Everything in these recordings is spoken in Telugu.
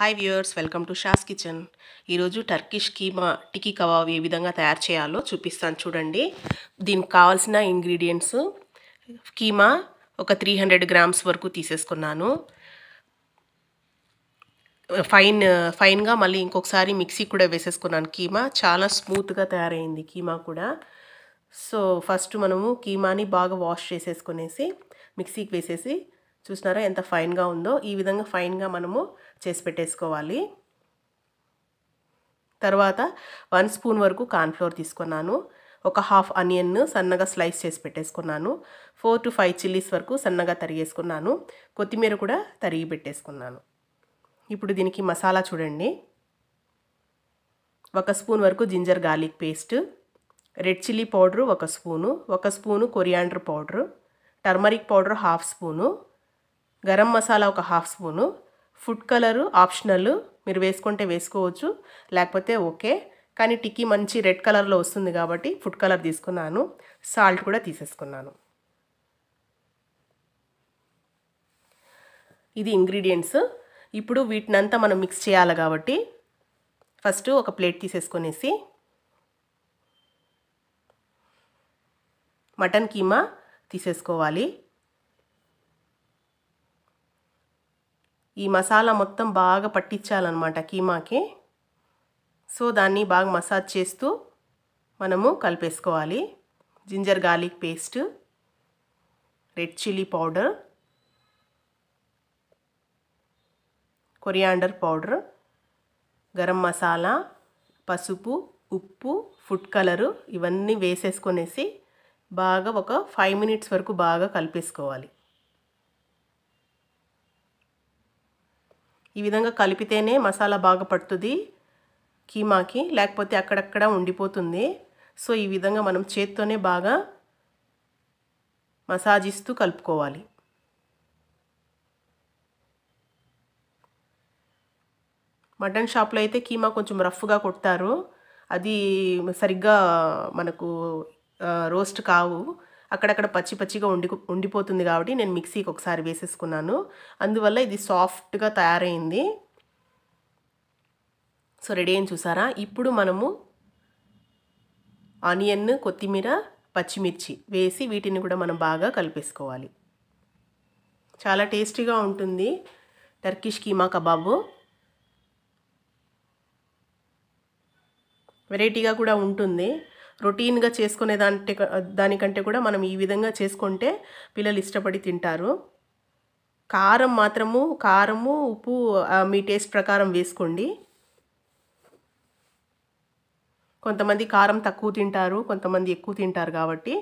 hi viewers welcome to Shah's kitchen ఈరోజు టర్కిష్ కీమా టికీ కబాబ్ ఏ విధంగా తయారు చేయాలో చూపిస్తాను చూడండి దీనికి కావాల్సిన ఇంగ్రీడియంట్స్ కీమా ఒక త్రీ హండ్రెడ్ గ్రామ్స్ వరకు తీసేసుకున్నాను ఫైన్ ఫైన్గా మళ్ళీ ఇంకొకసారి మిక్సీ కూడా వేసేసుకున్నాను కీమా చాలా స్మూత్గా తయారైంది కీమా కూడా సో ఫస్ట్ మనము కీమాని బాగా వాష్ చేసేసుకునేసి మిక్సీకి వేసేసి చూసినారా ఎంత ఫైన్గా ఉందో ఈ విధంగా ఫైన్గా మనము చేసి పెట్టేసుకోవాలి తర్వాత వన్ స్పూన్ వరకు కార్న్ఫ్లోర్ తీసుకున్నాను ఒక హాఫ్ అనియన్ సన్నగా స్లైస్ చేసి పెట్టేసుకున్నాను ఫోర్ టు ఫైవ్ చిల్లీస్ వరకు సన్నగా తరిగేసుకున్నాను కొత్తిమీర కూడా తరిగి పెట్టేసుకున్నాను ఇప్పుడు దీనికి మసాలా చూడండి ఒక స్పూన్ వరకు ginger garlic paste red chilli powder ఒక స్పూను ఒక spoon coriander powder turmeric powder half spoon garam masala ఒక half spoon food colour optional మీరు వేసుకుంటే వేసుకోవచ్చు లేకపోతే ఓకే కానీ టిక్కీ మంచి రెడ్ కలర్లో వస్తుంది కాబట్టి ఫుడ్ కలర్ తీసుకున్నాను సాల్ట్ కూడా తీసేసుకున్నాను ఇది ఇంగ్రీడియంట్స్ ఇప్పుడు వీటినంతా మనం మిక్స్ చేయాలి కాబట్టి ఫస్ట్ ఒక ప్లేట్ తీసేసుకొనేసి మటన్ కీమా తీసేసుకోవాలి ఈ మసాలా మొత్తం బాగా పట్టించాలన్నమాట కీమాకి సో దాన్ని బాగా మసాజ్ చేస్తూ మనము కలిపేసుకోవాలి ginger garlic paste red chilli powder coriander powder garam masala పసుపు ఉప్పు ఫుడ్ కలరు ఇవన్నీ వేసేసుకొనేసి బాగా ఒక ఫైవ్ మినిట్స్ వరకు బాగా కలిపేసుకోవాలి ఈ విధంగా కలిపితేనే మసాలా బాగా పడుతుంది కీమాకి లేకపోతే అక్కడక్కడ ఉండిపోతుంది సో ఈ విధంగా మనం చేత్తోనే బాగా మసాజ్ ఇస్తూ కలుపుకోవాలి మటన్ షాప్లో అయితే కీమా కొంచెం రఫ్గా కొడతారు అది సరిగ్గా మనకు రోస్ట్ కావు అక్కడక్కడ పచ్చి పచ్చిగా ఉండి ఉండిపోతుంది కాబట్టి నేను మిక్సీకి ఒకసారి వేసేసుకున్నాను అందువల్ల ఇది సాఫ్ట్గా తయారైంది సో రెడీ అయిన చూసారా ఇప్పుడు మనము ఆనియన్ కొత్తిమీర పచ్చిమిర్చి వేసి వీటిని కూడా మనం బాగా కలిపేసుకోవాలి చాలా టేస్టీగా ఉంటుంది టర్కిష్ కీమా కబాబు వెరైటీగా కూడా ఉంటుంది రొటీన్గా చేసుకునే దాని దానికంటే కూడా మనం ఈ విధంగా చేసుకుంటే పిల్లలు ఇష్టపడి తింటారు కారం మాత్రము కారము ఉప్పు మీ టేస్ట్ ప్రకారం వేసుకోండి కొంతమంది కారం తక్కువ తింటారు కొంతమంది ఎక్కువ తింటారు కాబట్టి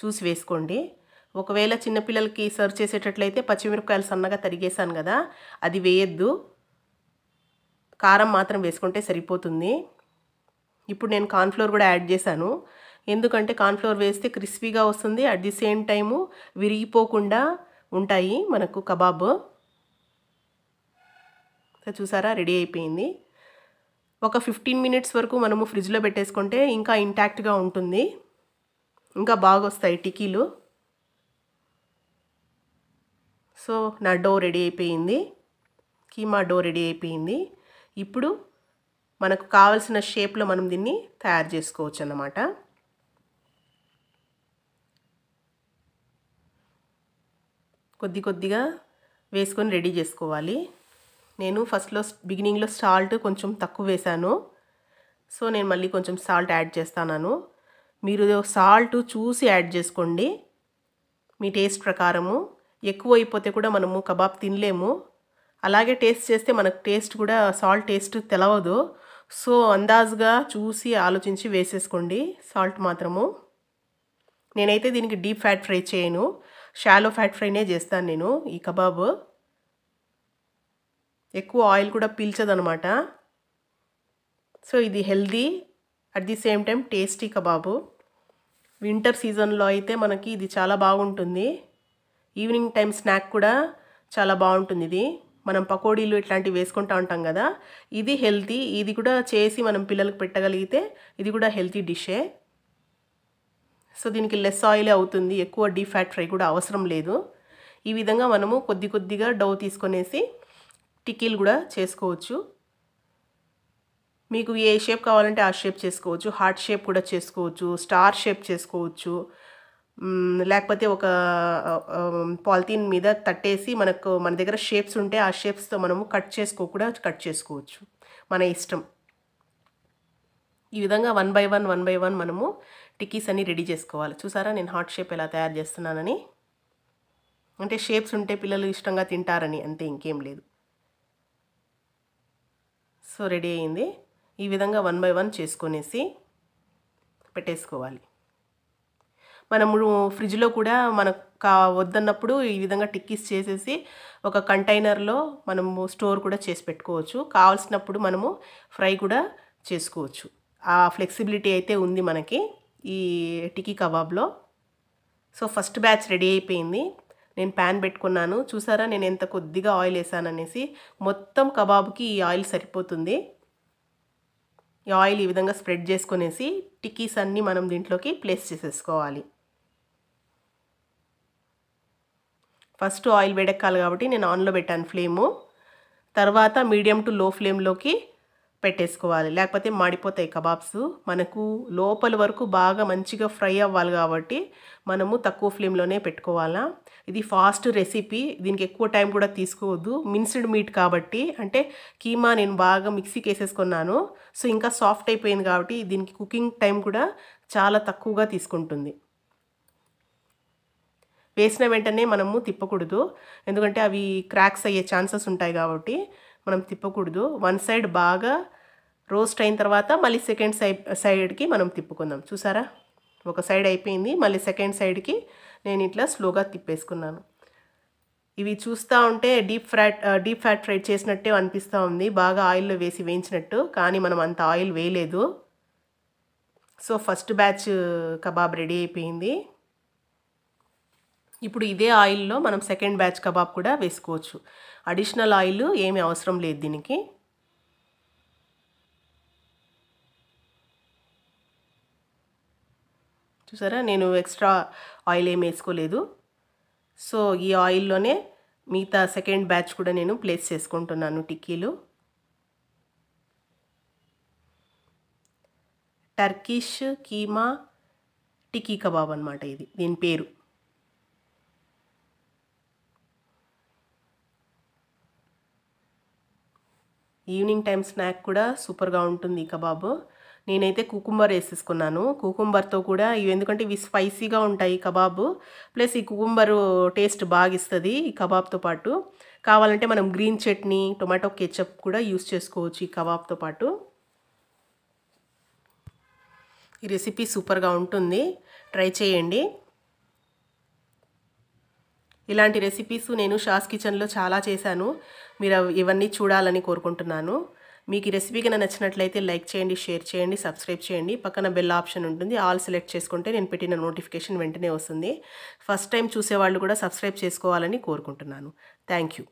చూసి వేసుకోండి ఒకవేళ చిన్నపిల్లలకి సర్వ్ చేసేటట్లయితే పచ్చిమిరపకాయలు సన్నగా తరిగేశాను కదా అది వేయద్దు కారం మాత్రం వేసుకుంటే సరిపోతుంది ఇప్పుడు నేను కార్న్ఫ్లోర్ కూడా యాడ్ చేశాను ఎందుకంటే కార్న్ఫ్లోర్ వేస్తే క్రిస్పీగా వస్తుంది అట్ ది సేమ్ టైము విరిగిపోకుండా ఉంటాయి మనకు కబాబ్ చూసారా రెడీ అయిపోయింది ఒక ఫిఫ్టీన్ మినిట్స్ వరకు మనము ఫ్రిడ్జ్లో పెట్టేసుకుంటే ఇంకా ఇంటాక్ట్గా ఉంటుంది ఇంకా బాగా వస్తాయి టికీలు సో నా డో రెడీ అయిపోయింది కీమా డో రెడీ అయిపోయింది ఇప్పుడు మనకు కావలసిన షేప్లో మనం దీన్ని తయారు చేసుకోవచ్చు అన్నమాట కొద్ది కొద్దిగా వేసుకొని రెడీ చేసుకోవాలి నేను ఫస్ట్లో బిగినింగ్లో సాల్ట్ కొంచెం తక్కువ వేశాను సో నేను మళ్ళీ కొంచెం సాల్ట్ యాడ్ చేస్తాను మీరు సాల్ట్ చూసి యాడ్ చేసుకోండి మీ టేస్ట్ ప్రకారము ఎక్కువ అయిపోతే కూడా మనము కబాబ్ తినలేము అలాగే టేస్ట్ చేస్తే మనకు టేస్ట్ కూడా సాల్ట్ టేస్ట్ తెలవదు సో అందాజుగా చూసి ఆలోచించి వేసేసుకోండి సాల్ట్ మాత్రము నేనైతే దీనికి డీప్ ఫ్యాట్ ఫ్రై చేయను షాలో ఫ్యాట్ ఫ్రైనే చేస్తాను నేను ఈ కబాబ్ ఎక్కువ ఆయిల్ కూడా పీల్చదనమాట సో ఇది healthy at the same time tasty kebab winter సీజన్లో అయితే మనకి ఇది చాలా బాగుంటుంది ఈవినింగ్ టైం స్నాక్ కూడా చాలా బాగుంటుంది ఇది మనం పకోడీలు ఇట్లాంటివి వేసుకుంటూ ఉంటాం కదా ఇది హెల్తీ ఇది కూడా చేసి మనం పిల్లలకు పెట్టగలిగితే ఇది కూడా హెల్తీ డిషే సో దీనికి లెస్ ఆయిలే అవుతుంది ఎక్కువ డీ ఫ్యాట్ ఫ్రై కూడా అవసరం లేదు ఈ విధంగా మనము కొద్ది కొద్దిగా డౌ తీసుకొనేసి టిక్కీలు కూడా చేసుకోవచ్చు మీకు ఏ షేప్ కావాలంటే ఆ షేప్ చేసుకోవచ్చు హార్ట్ షేప్ కూడా చేసుకోవచ్చు స్టార్ షేప్ చేసుకోవచ్చు లేకపోతే ఒక పాలిథీన్ మీద తట్టేసి మనకు మన దగ్గర షేప్స్ ఉంటే ఆ షేప్స్తో మనము కట్ చేసుకోకుండా కట్ చేసుకోవచ్చు మన ఇష్టం ఈ విధంగా one by one one by one మనము టిక్కీస్ అన్నీ రెడీ చేసుకోవాలి చూసారా నేను హార్ట్ షేప్ ఎలా తయారు చేస్తున్నానని అంటే షేప్స్ ఉంటే పిల్లలు ఇష్టంగా తింటారని అంతే ఇంకేం లేదు సో రెడీ అయింది ఈ విధంగా వన్ బై వన్ చేసుకునేసి పెట్టేసుకోవాలి మనము ఫ్రిడ్జ్లో కూడా మనకు కా వద్దన్నప్పుడు ఈ విధంగా టిక్కీస్ చేసేసి ఒక కంటైనర్లో మనము స్టోర్ కూడా చేసి పెట్టుకోవచ్చు కావాల్సినప్పుడు మనము ఫ్రై కూడా చేసుకోవచ్చు ఆ ఫ్లెక్సిబిలిటీ అయితే ఉంది మనకి ఈ టిక్కీ కబాబ్లో సో ఫస్ట్ బ్యాచ్ రెడీ అయిపోయింది నేను ప్యాన్ పెట్టుకున్నాను చూసారా నేను ఎంత కొద్దిగా ఆయిల్ వేసాననేసి మొత్తం కబాబ్కి ఈ ఆయిల్ సరిపోతుంది ఈ ఆయిల్ ఈ విధంగా స్ప్రెడ్ చేసుకునేసి టిక్కీస్ అన్నీ మనం దీంట్లోకి ప్లేస్ చేసేసుకోవాలి ఫస్ట్ ఆయిల్ వేడెక్కాలి కాబట్టి నేను ఆన్లో పెట్టాను ఫ్లేము తర్వాత మీడియం టు లో ఫ్లేమ్లోకి పెట్టేసుకోవాలి లేకపోతే మాడిపోతాయి కబాబ్స్ మనకు లోపల వరకు బాగా మంచిగా ఫ్రై అవ్వాలి కాబట్టి మనము తక్కువ ఫ్లేమ్లోనే పెట్టుకోవాలా ఇది ఫాస్ట్ రెసిపీ దీనికి ఎక్కువ టైం కూడా తీసుకోవద్దు మిన్స్డ్ మీట్ కాబట్టి అంటే కీమా నేను బాగా మిక్సీకి వేసేసుకున్నాను సో ఇంకా సాఫ్ట్ అయిపోయింది కాబట్టి దీనికి కుకింగ్ టైం కూడా చాలా తక్కువగా తీసుకుంటుంది వేసిన వెంటనే మనము తిప్పకూడదు ఎందుకంటే అవి క్రాక్స్ అయ్యే ఛాన్సెస్ ఉంటాయి కాబట్టి మనం తిప్పకూడదు వన్ సైడ్ బాగా రోస్ట్ అయిన తర్వాత మళ్ళీ సెకండ్ సై సైడ్కి మనం తిప్పుకుందాం చూసారా ఒక సైడ్ అయిపోయింది మళ్ళీ సెకండ్ సైడ్కి నేను ఇట్లా స్లోగా తిప్పేసుకున్నాను ఇవి చూస్తూ ఉంటే deep fat deep fat fried చేసినట్టే అనిపిస్తూ ఉంది బాగా ఆయిల్లో వేసి వేయించినట్టు కానీ మనం అంత ఆయిల్ వేయలేదు so first batch kebab ready అయిపోయింది ఇప్పుడు ఇదే ఆయిల్లో మనం సెకండ్ బ్యాచ్ కబాబ్ కూడా వేసుకోవచ్చు అడిషనల్ ఆయిల్ ఏమీ అవసరం లేదు దీనికి చూసారా నేను ఎక్స్ట్రా ఆయిల్ ఏమి వేసుకోలేదు సో ఈ ఆయిల్లోనే మిగతా సెకండ్ బ్యాచ్ కూడా నేను ప్లేస్ చేసుకుంటున్నాను టిక్కీలు టర్కిష్ కీమా టిక్కీ కబాబ్ అనమాట ఇది దీని పేరు ఈవినింగ్ టైం స్నాక్ కూడా సూపర్గా ఉంటుంది కబాబు నేనైతే కుకుంబర్ వేసేసుకున్నాను కుకుంబర్తో కూడా ఇవి ఎందుకంటే ఇవి స్పైసీగా ఉంటాయి కబాబు ప్లస్ ఈ కుకుంబర్ టేస్ట్ బాగా ఇస్తుంది ఈ కబాబ్తో పాటు కావాలంటే మనం గ్రీన్ చట్నీ టొమాటో కెచప్ కూడా యూస్ చేసుకోవచ్చు ఈ కబాబ్తో పాటు ఈ రెసిపీ సూపర్గా ఉంటుంది ట్రై చేయండి ఇలాంటి రెసిపీస్ నేను షాస్ కిచెన్లో చాలా చేశాను మీరు ఇవన్నీ చూడాలని కోరుకుంటున్నాను మీకు ఈ రెసిపీ కన్నా నచ్చినట్లయితే లైక్ చేయండి షేర్ చేయండి సబ్స్క్రైబ్ చేయండి పక్కన బెల్ ఆప్షన్ ఉంటుంది ఆల్ సెలెక్ట్ చేసుకుంటే నేను పెట్టిన నోటిఫికేషన్ వెంటనే వస్తుంది ఫస్ట్ టైం చూసేవాళ్ళు కూడా సబ్స్క్రైబ్ చేసుకోవాలని కోరుకుంటున్నాను థ్యాంక్ యూ